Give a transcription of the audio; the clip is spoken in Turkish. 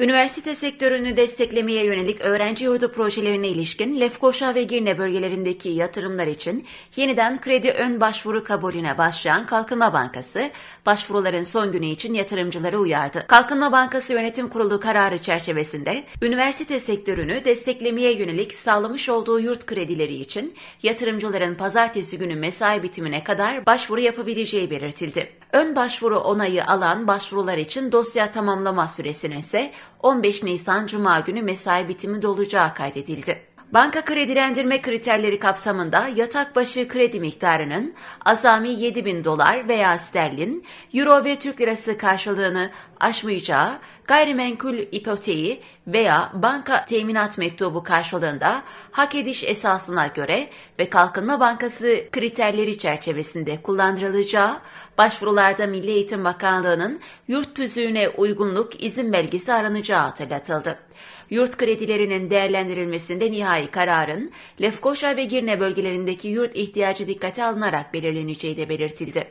Üniversite sektörünü desteklemeye yönelik öğrenci yurdu projelerine ilişkin Lefkoşa ve Girne bölgelerindeki yatırımlar için yeniden kredi ön başvuru kabulüne başlayan Kalkınma Bankası, başvuruların son günü için yatırımcıları uyardı. Kalkınma Bankası Yönetim Kurulu kararı çerçevesinde üniversite sektörünü desteklemeye yönelik sağlamış olduğu yurt kredileri için yatırımcıların pazartesi günü mesai bitimine kadar başvuru yapabileceği belirtildi. Ön başvuru onayı alan başvurular için dosya tamamlama süresine ise 15 Nisan Cuma günü mesai bitimi dolacağı kaydedildi. Banka kredilendirme kriterleri kapsamında yatak başı kredi miktarının azami 7 bin dolar veya sterlin, euro ve Türk lirası karşılığını aşmayacağı gayrimenkul ipoteği veya banka teminat mektubu karşılığında hak ediş esasına göre ve Kalkınma Bankası kriterleri çerçevesinde kullandırılacağı, başvurularda Milli Eğitim Bakanlığı'nın yurt tüzüğüne uygunluk izin belgesi aranacağı hatırlatıldı. Yurt kredilerinin değerlendirilmesinde nihayet Yargıtay kararın Lefkoşa ve Girne bölgelerindeki yurt ihtiyacı dikkate alınarak belirleneceği de belirtildi.